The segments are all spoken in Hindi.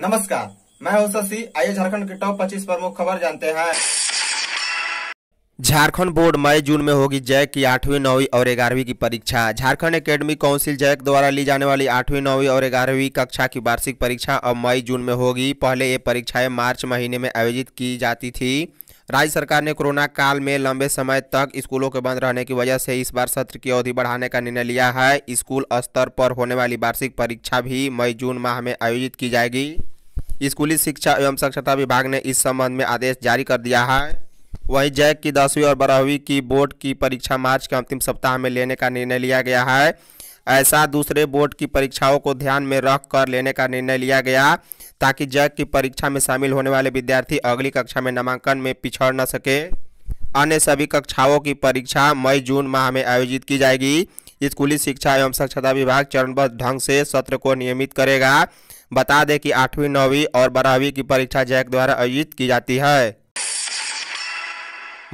नमस्कार मैं हूं शशि आइए झारखंड के टॉप 25 प्रमुख खबर जानते हैं झारखंड बोर्ड मई जून में होगी जैक की आठवीं नौवीं और ग्यारहवीं की परीक्षा झारखंड एकेडमी काउंसिल जैक द्वारा ली जाने वाली आठवीं नौवीं और ग्यारहवीं कक्षा की वार्षिक परीक्षा अब मई जून में होगी पहले ये परीक्षाएं मार्च महीने में आयोजित की जाती थी राज्य सरकार ने कोरोना काल में लंबे समय तक स्कूलों के बंद रहने की वजह से इस बार सत्र की अवधि बढ़ाने का निर्णय लिया है स्कूल स्तर पर होने वाली वार्षिक परीक्षा भी मई जून माह में आयोजित की जाएगी स्कूली शिक्षा एवं साक्षरता विभाग ने इस संबंध में आदेश जारी कर दिया है वहीं जैक की दसवीं और बारहवीं की बोर्ड की परीक्षा मार्च के अंतिम सप्ताह में लेने का निर्णय लिया गया है ऐसा दूसरे बोर्ड की परीक्षाओं को ध्यान में रख कर लेने का निर्णय लिया गया ताकि जैक की परीक्षा में शामिल होने वाले विद्यार्थी अगली कक्षा में नामांकन में पिछड़ न सके अन्य सभी कक्षाओं की परीक्षा मई जून माह में आयोजित की जाएगी स्कूली शिक्षा एवं साक्षरता विभाग चरणबद्ध ढंग से सत्र को नियमित करेगा बता दें कि आठवीं नौवीं और बारहवीं की परीक्षा जैक द्वारा आयोजित की जाती है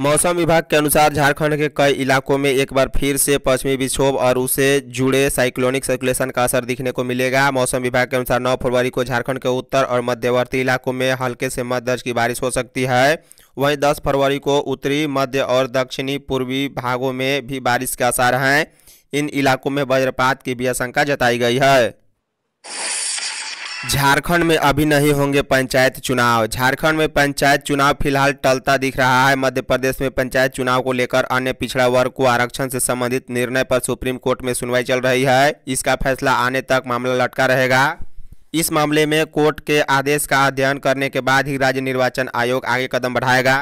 मौसम विभाग के अनुसार झारखंड के कई इलाकों में एक बार फिर से पश्चिमी विक्षोभ और उससे जुड़े साइक्लोनिक सर्कुलेशन का असर दिखने को मिलेगा मौसम विभाग के अनुसार 9 फरवरी को झारखंड के उत्तर और मध्यवर्ती इलाकों में हल्के से मध्य दर्ज की बारिश हो सकती है वहीं 10 फरवरी को उत्तरी मध्य और दक्षिणी पूर्वी भागों में भी बारिश के आसार हैं इन इलाकों में वज्रपात की भी आशंका जताई गई है झारखंड में अभी नहीं होंगे पंचायत चुनाव झारखंड में पंचायत चुनाव फिलहाल टलता दिख रहा है मध्य प्रदेश में पंचायत चुनाव को लेकर अन्य पिछड़ा वर्ग को आरक्षण से संबंधित निर्णय पर सुप्रीम कोर्ट में सुनवाई चल रही है इसका फैसला आने तक मामला लटका रहेगा इस मामले में कोर्ट के आदेश का अध्ययन करने के बाद ही राज्य निर्वाचन आयोग आगे कदम बढ़ाएगा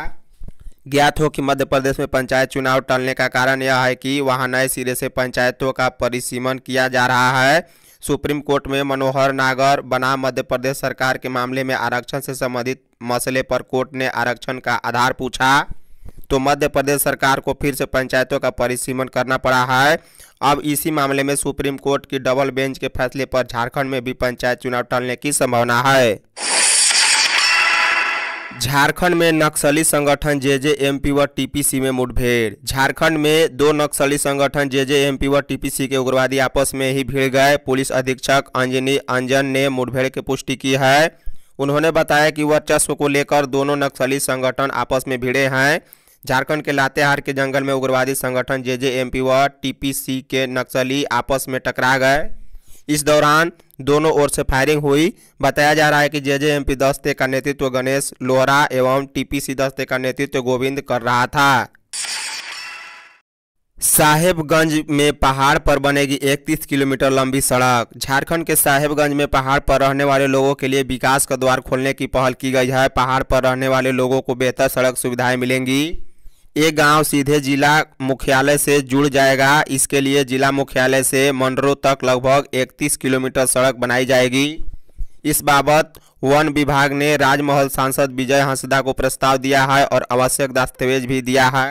ज्ञात हो कि मध्य प्रदेश में पंचायत चुनाव टलने का कारण यह है कि वहां नए सिरे से पंचायतों का परिसीमन किया जा रहा है सुप्रीम कोर्ट में मनोहर नागर बना मध्य प्रदेश सरकार के मामले में आरक्षण से संबंधित मसले पर कोर्ट ने आरक्षण का आधार पूछा तो मध्य प्रदेश सरकार को फिर से पंचायतों का परिसीमन करना पड़ा है अब इसी मामले में सुप्रीम कोर्ट की डबल बेंच के फैसले पर झारखंड में भी पंचायत चुनाव टलने की संभावना है झारखंड में नक्सली संगठन जे जे एम पी व टीपीसी में मुठभेड़ झारखंड में दो नक्सली संगठन जे जे एम पी व टीपीसी के उग्रवादी आपस में ही भिड़ गए पुलिस अधीक्षक अंजनी अंजन ने मुठभेड़ की पुष्टि की है उन्होंने बताया कि वर्चस्व को लेकर दोनों नक्सली संगठन आपस में भिड़े हैं झारखंड के लातेहार के जंगल में उग्रवादी संगठन जे जे एम पी व सी के नक्सली आपस में टकरा गए इस दौरान दोनों ओर से फायरिंग हुई बताया जा रहा है कि जे जे एम दस्ते का नेतृत्व गणेश लोहरा एवं टीपीसी दस्ते का नेतृत्व गोविंद कर रहा था साहेबगंज में पहाड़ पर बनेगी 31 किलोमीटर लंबी सड़क झारखंड के साहेबगंज में पहाड़ पर रहने वाले लोगों के लिए विकास का द्वार खोलने की पहल की गई है पहाड़ पर रहने वाले लोगों को बेहतर सड़क सुविधाएं मिलेंगी ये गांव सीधे जिला मुख्यालय से जुड़ जाएगा इसके लिए जिला मुख्यालय से मंडरो तक लगभग 31 किलोमीटर सड़क बनाई जाएगी इस बाबत वन विभाग ने राजमहल सांसद विजय हंसदा को प्रस्ताव दिया है और आवश्यक दस्तावेज भी दिया है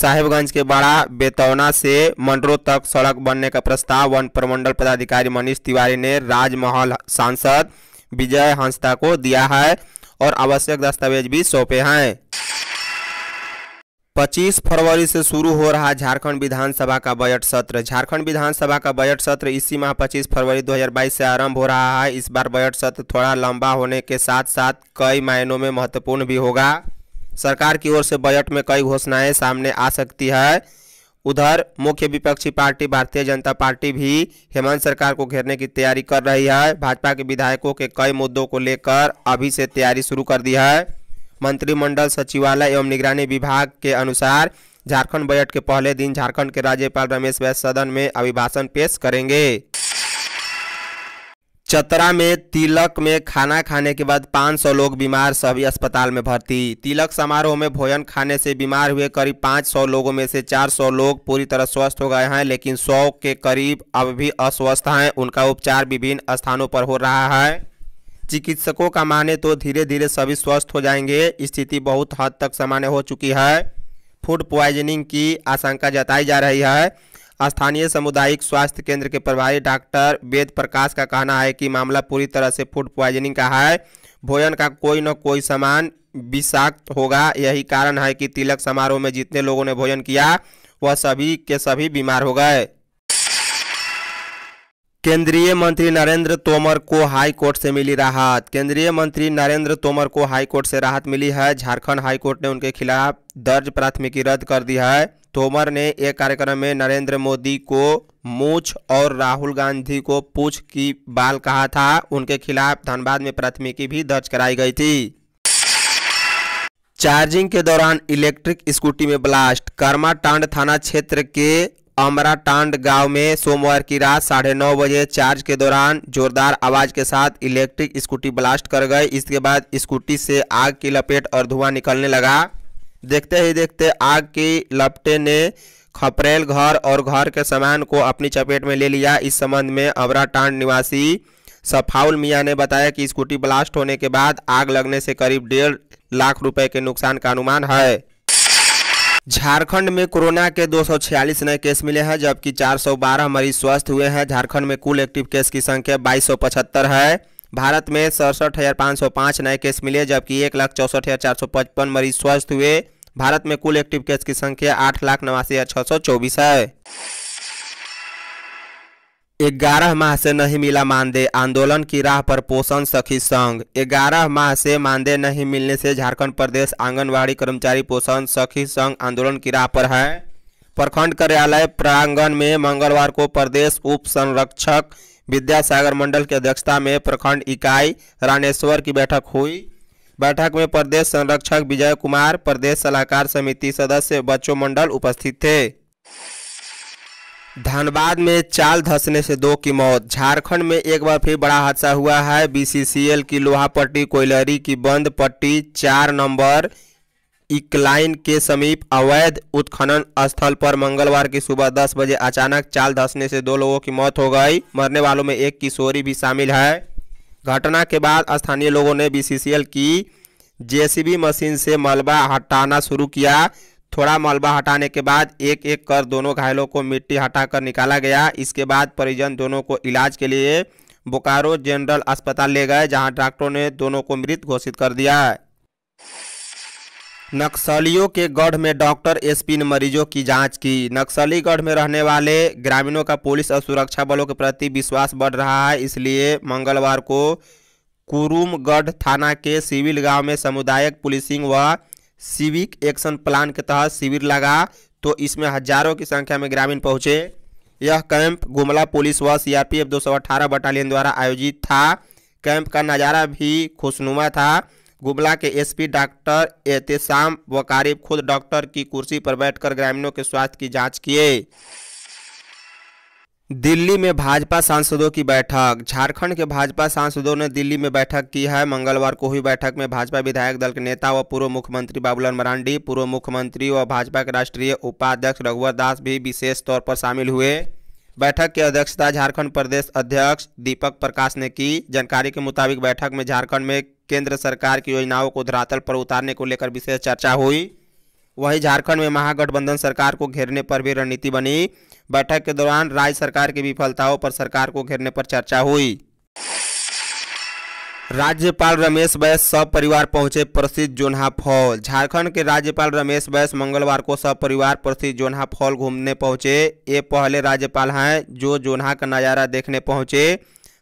साहेबगंज के बड़ा बेतौना से मंडरो तक सड़क बनने का प्रस्ताव वन प्रमंडल पदाधिकारी मनीष तिवारी ने राजमहल सांसद विजय हंसदा को दिया है और आवश्यक दस्तावेज भी सौंपे हैं 25 फरवरी से शुरू हो रहा झारखंड विधानसभा का बजट सत्र झारखंड विधानसभा का बजट सत्र इसी माह 25 फरवरी 2022 से आरंभ हो रहा है इस बार बजट सत्र थोड़ा लंबा होने के साथ साथ कई मायनों में महत्वपूर्ण भी होगा सरकार की ओर से बजट में कई घोषणाएं सामने आ सकती है उधर मुख्य विपक्षी पार्टी भारतीय जनता पार्टी भी हेमंत सरकार को घेरने की तैयारी कर रही है भाजपा के विधायकों के कई मुद्दों को लेकर अभी से तैयारी शुरू कर दी है मंत्रिमंडल सचिवालय एवं निगरानी विभाग के अनुसार झारखंड बजट के पहले दिन झारखंड के राज्यपाल रमेश बैस सदन में अभिभाषण पेश करेंगे चतरा में तिलक में खाना खाने के बाद 500 लोग बीमार सभी अस्पताल में भर्ती तिलक समारोह में भोजन खाने से बीमार हुए करीब 500 लोगों में से 400 लोग पूरी तरह स्वस्थ हो गए हैं लेकिन 100 के करीब अब भी अस्वस्थ हैं उनका उपचार विभिन्न स्थानों पर हो रहा है चिकित्सकों का माने तो धीरे धीरे सभी स्वस्थ हो जाएंगे स्थिति बहुत हद तक सामान्य हो चुकी है फूड प्वाइजनिंग की आशंका जताई जा रही है स्थानीय सामुदायिक स्वास्थ्य केंद्र के प्रभारी डॉक्टर वेद प्रकाश का कहना है कि मामला पूरी तरह से फूड प्वाइजनिंग का है भोजन का कोई न कोई सामान विषाक्त होगा यही कारण है कि तिलक समारोह में जितने लोगों ने भोजन किया वह सभी के सभी बीमार हो गए केंद्रीय मंत्री नरेंद्र तोमर को हाई कोर्ट से मिली राहत केंद्रीय मंत्री नरेंद्र तोमर को हाई कोर्ट से राहत मिली है झारखंड हाई कोर्ट ने उनके खिलाफ दर्ज प्राथमिकी रद्द कर दी है तोमर ने एक कार्यक्रम में नरेंद्र मोदी को मूछ और राहुल गांधी को पूछ की बाल कहा था उनके खिलाफ धनबाद में प्राथमिकी भी दर्ज कराई गई थी चार्जिंग के दौरान इलेक्ट्रिक स्कूटी में ब्लास्ट कर्मा टांड थाना क्षेत्र के अमराटांड गांव में सोमवार की रात साढ़े नौ बजे चार्ज के दौरान जोरदार आवाज के साथ इलेक्ट्रिक स्कूटी ब्लास्ट कर गए इसके बाद स्कूटी से आग की लपेट और धुआं निकलने लगा देखते ही देखते आग की लपटे ने खपरेल घर और घर के सामान को अपनी चपेट में ले लिया इस संबंध में अमराटांड निवासी सफाउल मियाँ ने बताया कि स्कूटी ब्लास्ट होने के बाद आग लगने से करीब डेढ़ लाख रुपये के नुकसान का अनुमान है झारखंड में कोरोना के 246 नए केस मिले हैं जबकि 412 मरीज स्वस्थ हुए हैं झारखंड में कुल एक्टिव केस की संख्या बाईस है भारत में सड़सठ हज़ार पाँच सौ पाँच नए केस मिले जबकि एक लाख हज़ार चार सौ पचपन मरीज स्वस्थ हुए भारत में कुल एक्टिव केस की संख्या आठ लाख नवासी हज़ार छः सौ चौबीस है ग्यारह माह से नहीं मिला मानदेय आंदोलन की राह पर पोषण सखी संघ ग्यारह माह से मानदेय नहीं मिलने से झारखंड प्रदेश आंगनवाड़ी कर्मचारी पोषण सखी संघ आंदोलन की राह पर है प्रखंड कार्यालय प्रांगण में मंगलवार को प्रदेश उप संरक्षक विद्यासागर मंडल की अध्यक्षता में प्रखंड इकाई रानेश्वर की बैठक हुई बैठक में प्रदेश संरक्षक विजय कुमार प्रदेश सलाहकार समिति सदस्य बच्चों मंडल उपस्थित थे धनबाद में चाल धंसने से दो की मौत झारखंड में एक बार फिर बड़ा हादसा हुआ है बीसीसीएल की लोहा पट्टी कोयलरी की बंद पट्टी चार नंबर इकलाइन के समीप अवैध उत्खनन स्थल पर मंगलवार की सुबह 10 बजे अचानक चाल धंसने से दो लोगों की मौत हो गई मरने वालों में एक किशोरी भी शामिल है घटना के बाद स्थानीय लोगों ने बी की जेसीबी मशीन से मलबा हटाना शुरू किया थोड़ा मलबा हटाने के बाद एक एक कर दोनों घायलों को मिट्टी हटाकर निकाला गया इसके बाद परिजन दोनों को इलाज के लिए बोकारो जनरल अस्पताल ले गए जहां डॉक्टरों ने दोनों को मृत घोषित कर दिया नक्सलियों के गढ़ में डॉक्टर एसपी ने मरीजों की जांच की नक्सली गढ़ में रहने वाले ग्रामीणों का पुलिस और सुरक्षा बलों के प्रति विश्वास बढ़ रहा है इसलिए मंगलवार को कुरुमगढ़ थाना के सिविल गांव में सामुदायिक पुलिसिंग व सिविक एक्शन प्लान के तहत शिविर लगा तो इसमें हजारों की संख्या में ग्रामीण पहुंचे यह कैंप गुमला पुलिस व सीआरपीएफ दो बटालियन द्वारा आयोजित था कैंप का नज़ारा भी खुशनुमा था गुमला के एसपी डॉक्टर एहतसाम वकारीब खुद डॉक्टर की कुर्सी पर बैठकर ग्रामीणों के स्वास्थ्य की जांच किए दिल्ली में भाजपा सांसदों की बैठक झारखंड के भाजपा सांसदों ने दिल्ली में बैठक की है मंगलवार को हुई बैठक में भाजपा विधायक दल के नेता व पूर्व मुख्यमंत्री बाबूलाल मरांडी पूर्व मुख्यमंत्री व भाजपा के राष्ट्रीय उपाध्यक्ष रघुवर दास भी विशेष तौर पर शामिल हुए बैठक की अध्यक्षता झारखंड प्रदेश अध्यक्ष दीपक प्रकाश ने की जानकारी के मुताबिक बैठक में झारखंड में केंद्र सरकार की योजनाओं को धरातल पर उतारने को लेकर विशेष चर्चा हुई वहीं झारखंड में महागठबंधन सरकार को घेरने पर भी रणनीति बनी बैठक के दौरान राज्य सरकार की विफलताओं पर सरकार को घेरने पर चर्चा हुई राज्यपाल रमेश बैस सब परिवार पहुंचे प्रसिद्ध जोनहा फॉल झारखंड के राज्यपाल रमेश बैस मंगलवार को सब परिवार प्रसिद्ध जोनहा फॉल घूमने पहुंचे ये पहले राज्यपाल हैं जो जोनहा का नज़ारा देखने पहुंचे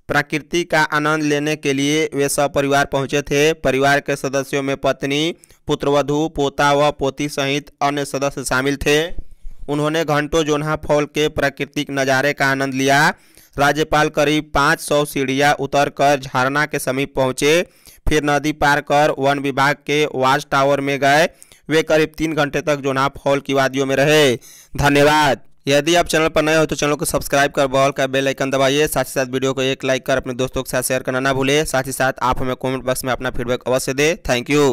प्रकृति का आनंद लेने के लिए वे सब परिवार पहुंचे थे परिवार के सदस्यों में पत्नी पुत्रवधु पोता व पोती सहित अन्य सदस्य शामिल थे उन्होंने घंटों जोन्हा फॉल के प्राकृतिक नज़ारे का आनंद लिया राज्यपाल करीब पाँच सौ सीढ़ियाँ उतर कर झारना के समीप पहुँचे फिर नदी पार कर वन विभाग के वाच टावर में गए वे करीब तीन घंटे तक जोन्हा फॉल की वादियों में रहे धन्यवाद यदि आप चैनल पर नए हो तो चैनल को सब्सक्राइब कर बॉल का बेल आइकन दबाइए साथ ही साथ वीडियो को एक लाइक कर अपने दोस्तों के साथ शेयर करना ना भूलें साथ ही साथ आप हमें कमेंट बॉक्स में अपना फीडबैक अवश्य दें थैंक यू